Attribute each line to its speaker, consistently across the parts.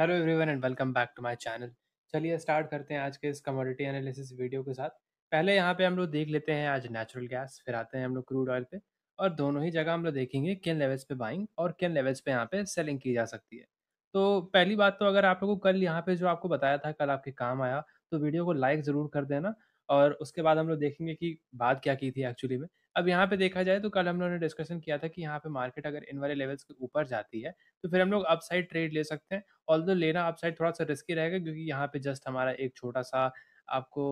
Speaker 1: Hello everyone and welcome back to my channel चलिए start करते हैं आज के इस कमोडिटी एनालिसिस वीडियो के साथ पहले यहाँ पे हम लोग देख लेते हैं आज नेचुरल गैस फिर आते हैं हम लोग क्रूड ऑयल पे और दोनों ही जगह हम लोग देखेंगे किन लेवल्स पे बाइंग और किन लेवल्स पे यहाँ पे सेलिंग की जा सकती है तो पहली बात तो अगर आप लोगों को कल यहाँ पे जो आपको बताया था कल आपके काम आया तो वीडियो को लाइक ज़रूर कर देना और उसके बाद हम लोग देखेंगे कि बात क्या की थी एक्चुअली में अब यहाँ पे देखा जाए तो कल हम लोगों ने डिस्कशन किया था कि यहाँ पे मार्केट अगर इन वाले लेवल्स के ऊपर जाती है तो फिर हम लोग अपसाइड ट्रेड ले सकते हैं ऑल लेना अपसाइड थोड़ा सा रिस्की रहेगा क्योंकि यहाँ पे जस्ट हमारा एक छोटा सा आपको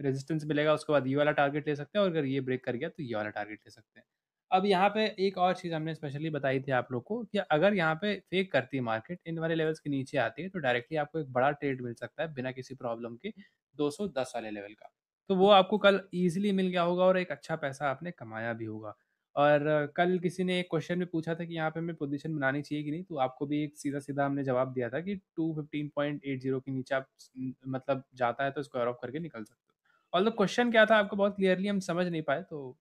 Speaker 1: रेजिस्टेंस मिलेगा उसके बाद ये वाला टारगेट ले सकते हैं और अगर ये ब्रेक कर गया तो ये वाला टारगेट ले सकते हैं अब यहाँ पे एक और चीज़ हमने स्पेशली बताई थी आप लोग को कि अगर यहाँ पे फेक करती है मार्केट इन वाले लेवल्स के नीचे आती है तो डायरेक्टली आपको एक बड़ा ट्रेड मिल सकता है बिना किसी प्रॉब्लम के 210 वाले लेवल का तो वो आपको कल ईज़िली मिल गया होगा और एक अच्छा पैसा आपने कमाया भी होगा। और कल किसी ने एक क्वेश्चन में पूछा था कि यहाँ पे हमें पोज़ीशन बनानी चाहिए कि नहीं? तो आपको भी एक सीधा-सीधा हमने जवाब दिया था कि 215.80 के नीचे आप मतलब जाता है तो स्क्वायर ऑफ करके निकल सकते हो। तो क्वेश्चन क्या था आपको बहुत क्लियरली हम समझ नहीं पाए तो,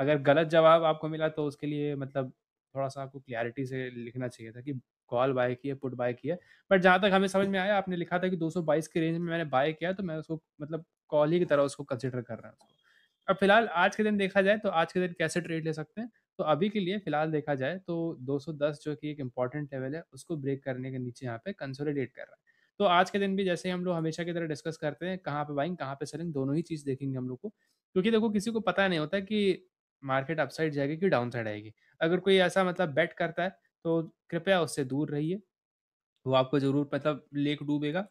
Speaker 1: अगर गलत जवाब आपको मिला तो उसके लिए मतलब थोड़ा-सा आपको क्लियरिटी से लिखना चाहिए था कि कॉल बाय की है, पुट बाय की है। बट जहाँ तक हमें समझ में आया आपने लिखा था कि 222 के रेंज में मैंने बाय किया तो मैं उसको मतलब कॉल ही की तरह उसको कंसिडर कर रहे हैं उसको अब फिलहाल आज के दिन देखा जाए तो आज के दिन कैसे ट्रेड ले सकते हैं तो अभी के लिए फिलहाल देखा जाए तो 210 जो कि एक इम्पॉर्टेंट लेवल है उसको ब्रेक करने के नीचे यहाँ पे कंसोलिडेट कर रहा है तो आज के दिन भी जैसे हम लोग हमेशा की तरह डिस्कस करते हैं कहाँ पे बाइंग कहाँ पे सेलिंग दोनों ही चीज़ देखेंगे हम लोग को क्योंकि देखो किसी को पता नहीं होता कि मार्केट अपसाइड जाएगी कि डाउन साइड आएगी अगर कोई ऐसा मतलब बेट करता है तो कृपया उससे दूर रहिए वो आपको ज़रूर मतलब लेक डूबेगा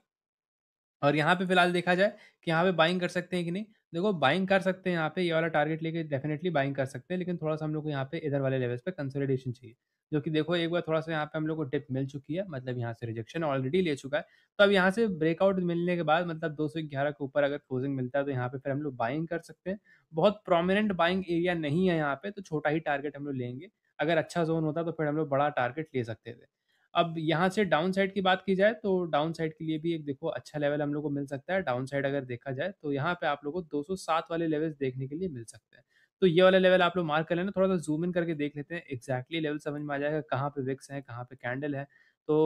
Speaker 1: और यहाँ पे फिलहाल देखा जाए कि यहाँ पे बाइंग कर सकते हैं कि नहीं देखो बाइंग कर सकते हैं यहाँ पे ये वाला टारगेट लेके डेफिनेटली बाइंग कर सकते हैं लेकिन थोड़ा सा हम लोग को यहाँ पे इधर वाले लेवल्स पे कंसोलिडेशन चाहिए जो कि देखो एक बार थोड़ा सा यहाँ पे हम लोग को डिप मिल चुकी है मतलब यहाँ से रिजेक्शन ऑलरेडी ले चुका है तो अब यहाँ से ब्रेकआउट मिलने के बाद मतलब दो के ऊपर अगर क्लोजिंग मिलता है तो यहाँ पे फिर हम लोग बाइंग कर सकते हैं बहुत प्रोमिनेंट बाइंग एरिया नहीं है यहाँ पे तो छोटा ही टारगेट हम लोग लेंगे अगर अच्छा जोन होता तो फिर हम लोग बड़ा टारगेट ले सकते थे अब यहाँ से डाउन साइड की बात की जाए तो डाउन साइड के लिए भी एक देखो अच्छा लेवल हम लोग को मिल सकता है डाउन साइड अगर देखा जाए तो यहाँ पे आप लोग को दो वाले लेवल्स देखने के लिए मिल सकते हैं तो ये वाला लेवल आप लोग मार्क कर लेना थोड़ा सा जूम इन करके देख लेते हैं एक्जैक्टली लेवल समझ में आ जाएगा कहाँ पे विक्स है कहाँ पे कैंडल है तो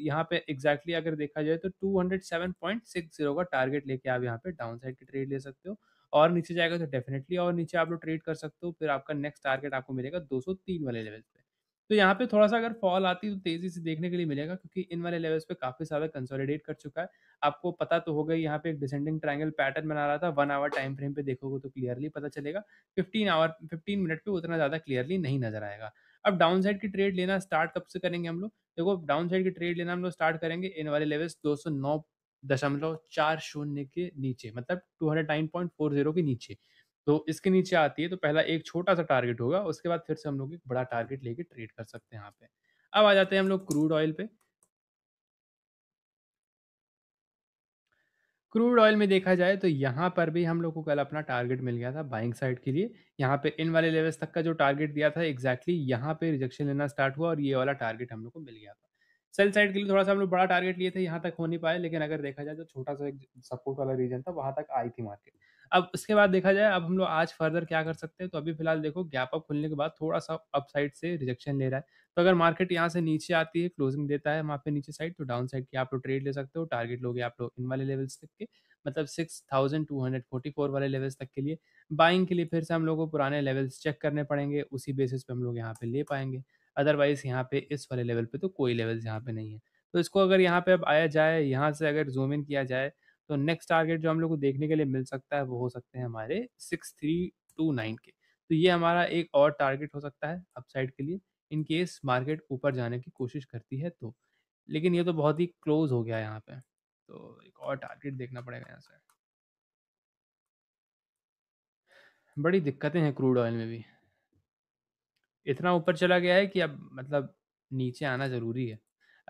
Speaker 1: यहाँ पे एक्जैक्टली अगर देखा जाए तो 207.60 का टारगेट लेके आप यहाँ पे डाउन साइड की ट्रेड ले सकते हो और नीचे जाएगा तो डेफिनेटली और नीचे आप लोग ट्रेड कर सकते हो फिर आपका नेक्स्ट टारगेट आपको मिलेगा 203 वाले लेवल पे तो यहाँ पे थोड़ा-सा अगर फॉल आती तो तेज़ी से देखने के लिए मिलेगा क्योंकि इन वाले लेवल्स पे काफ़ी ज़्यादा कंसोलिडेट कर चुका है। आपको पता तो होगा यहाँ पे एक डिसेंडिंग ट्रायंगल पैटर्न बना रहा था वन आवर टाइम फ्रेम पे देखोगे तो क्लियरली पता चलेगा। फिफ्टीन आवर फिफ्टीन मिनट पे उतना ज़्यादा क्लियरली नहीं नज़र आएगा। अब डाउन साइड की ट्रेड लेना स्टार्ट कब से करेंगे हम लोग? देखो डाउन साइड की ट्रेड लेना हम लोग स्टार्ट करेंगे इन वाले लेवल्स शून्य के नीचे मतलब two hundred nine point four zero के नीचे। तो इसके नीचे आती है तो पहला एक छोटा सा टारगेट होगा उसके बाद फिर से हम लोग एक बड़ा टारगेट लेके ट्रेड कर सकते हैं यहाँ पे अब आ जाते हैं हम लोग क्रूड ऑयल पे क्रूड ऑयल में देखा जाए तो यहाँ पर भी हम लोग को कल अपना टारगेट मिल गया था बाइंग साइड के लिए यहाँ पे इन वाले लेवल्स तक का जो टारगेट दिया था एग्जैक्टली exactly यहाँ पे रिजेक्शन लेना स्टार्ट हुआ और ये वाला टारगेट हम लोग को मिल गया था सेल साइड के लिए थोड़ा सा हम लोग बड़ा टारगेट लिए थे यहाँ तक हो नहीं पाए लेकिन अगर देखा जाए तो छोटा सा एक सपोर्ट वाला रीजन था वहाँ तक आई थी मार्केट अब उसके बाद देखा जाए अब हम लोग आज फर्दर क्या कर सकते हैं तो अभी फिलहाल देखो गैप अप खुलने के बाद थोड़ा सा अप साइड से रिजेक्शन ले रहा है तो अगर मार्केट यहाँ से नीचे आती है क्लोजिंग देता है वहाँ पे नीचे साइड तो डाउन साइड की आप लोग ट्रेड ले सकते हो टारगेट लोगे आप लोग इन वाले लेवल्स तक के मतलब six thousand two hundred forty four वाले लेवल्स तक के लिए बाइंग के लिए फिर से हम लोग को पुराने लेवल्स चेक करने पड़ेंगे उसी बेसिस पे हम लोग यहाँ पे ले पाएंगे अदरवाइज यहाँ पे इस वाले लेवल पे तो कोई लेवल्स यहाँ पे नहीं है तो इसको अगर यहाँ पे अब आया जाए यहाँ से अगर जूम इन किया जाए तो नेक्स्ट टारगेट जो हम लोग को देखने के लिए मिल सकता है वो हो सकते हैं हमारे सिक्स थ्री टू नाइन के तो ये हमारा एक और टारगेट हो सकता है अपसाइड के लिए इन केस मार्केट ऊपर जाने की कोशिश करती है तो लेकिन ये तो बहुत ही क्लोज हो गया यहाँ पे तो एक और टारगेट देखना पड़ेगा यहाँ से बड़ी दिक्कतें हैं क्रूड ऑयल में भी इतना ऊपर चला गया है कि अब मतलब नीचे आना ज़रूरी है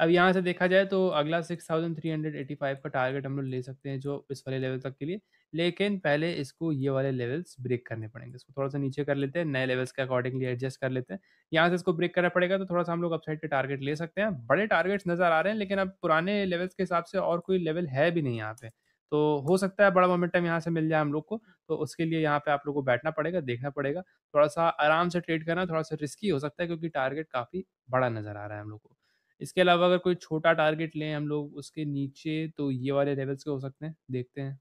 Speaker 1: अब यहाँ से देखा जाए तो अगला 6,385 का टारगेट हम लोग ले सकते हैं जो इस वाले लेवल तक के लिए लेकिन पहले इसको ये वाले लेवल्स ब्रेक करने पड़ेंगे इसको थोड़ा सा नीचे कर लेते हैं नए लेवल्स के अकॉर्डिंगली एडजस्ट कर लेते हैं यहाँ से इसको ब्रेक करना पड़ेगा तो थोड़ा सा हम लोग अपसाइड के टारगेट ले सकते हैं बड़े टारगेट्स नज़र आ रहे हैं लेकिन अब पुराने लेवल्स के हिसाब से और कोई लेवल है भी नहीं यहाँ पे तो हो सकता है बड़ा मोमेंटम यहाँ से मिल जाए हम लोग को तो उसके लिए यहाँ पे आप लोग को बैठना पड़ेगा देखना पड़ेगा थोड़ा सा आराम से ट्रेड करना थोड़ा सा रिस्की हो सकता है क्योंकि टारगेट काफ़ी बड़ा नज़र आ रहा है हम लोग को इसके अलावा अगर कोई छोटा टारगेट लें हम लोग उसके नीचे तो ये वाले लेवल्स के हो सकते हैं देखते हैं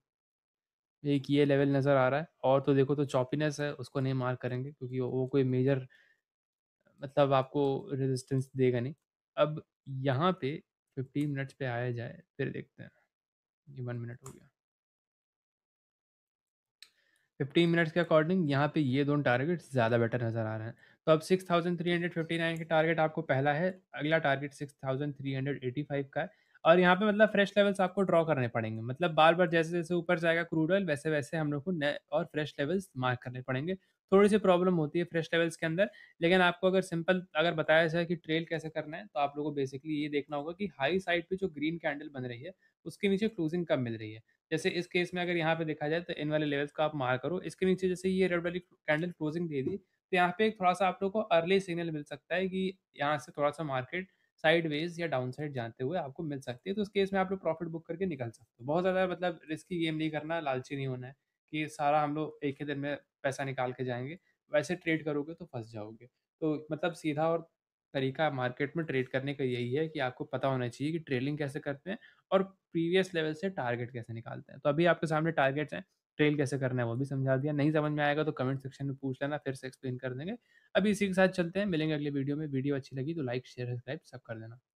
Speaker 1: एक ये लेवल नज़र आ रहा है और तो देखो तो चॉपिनेस है उसको नहीं मार करेंगे क्योंकि वो कोई मेजर मतलब आपको रेजिस्टेंस देगा नहीं अब यहाँ पे फिफ्टीन मिनट्स पे आया जाए फिर देखते हैं ये वन मिनट हो गया फिफ्टीन मिनट्स के अकॉर्डिंग यहाँ पे ये दोनों टारगेट ज़्यादा बेटर नज़र आ रहे हैं तो अब 6,359 के टारगेट आपको पहला है अगला टारगेट 6,385 का है और यहाँ पे मतलब फ्रेश लेवल्स आपको ड्रॉ करने पड़ेंगे मतलब बार बार जैसे जैसे ऊपर जाएगा क्रूड ऑयल वैसे वैसे हम लोग को नए और फ्रेश लेवल्स मार्क करने पड़ेंगे थोड़ी सी प्रॉब्लम होती है फ्रेश लेवल्स के अंदर लेकिन आपको अगर सिंपल अगर बताया जाए कि ट्रेल कैसे करना है तो आप लोगों को बेसिकली ये देखना होगा कि हाई साइड पे जो ग्रीन कैंडल बन रही है उसके नीचे क्लोजिंग कब मिल रही है जैसे इस केस में अगर यहाँ पे देखा जाए तो इन वाले लेवल्स को आप मार करो इसके नीचे जैसे ये रेड वाली कैंडल क्लोजिंग दे दी तो यहाँ पे एक थोड़ा सा आप लोग को अर्ली सिग्नल मिल सकता है कि यहाँ से थोड़ा सा मार्केट साइड या डाउन साइड जाते हुए आपको मिल सकती है तो उस केस में आप लोग प्रॉफिट बुक करके निकल सकते हो बहुत ज़्यादा मतलब रिस्की गेम नहीं करना लालची नहीं होना है कि सारा हम लोग एक ही दिन में पैसा निकाल के जाएंगे वैसे ट्रेड करोगे तो फंस जाओगे। तो मतलब सीधा और तरीका मार्केट में ट्रेड करने का यही है कि आपको पता होना चाहिए कि ट्रेलिंग कैसे करते हैं और प्रीवियस लेवल से टारगेट कैसे निकालते हैं। तो अभी आपके सामने टारगेट्स हैं, ट्रेल कैसे करना है वो भी समझा दिया, नहीं समझ में आएगा तो कमेंट सेक्शन में पूछ लेना फिर से एक्सप्लेन कर देंगे। अभी इसी के साथ चलते हैं, मिलेंगे अगले वीडियो में, वीडियो अच्छी लगी तो लाइक, शेयर, सब्सक्राइब सब कर देना।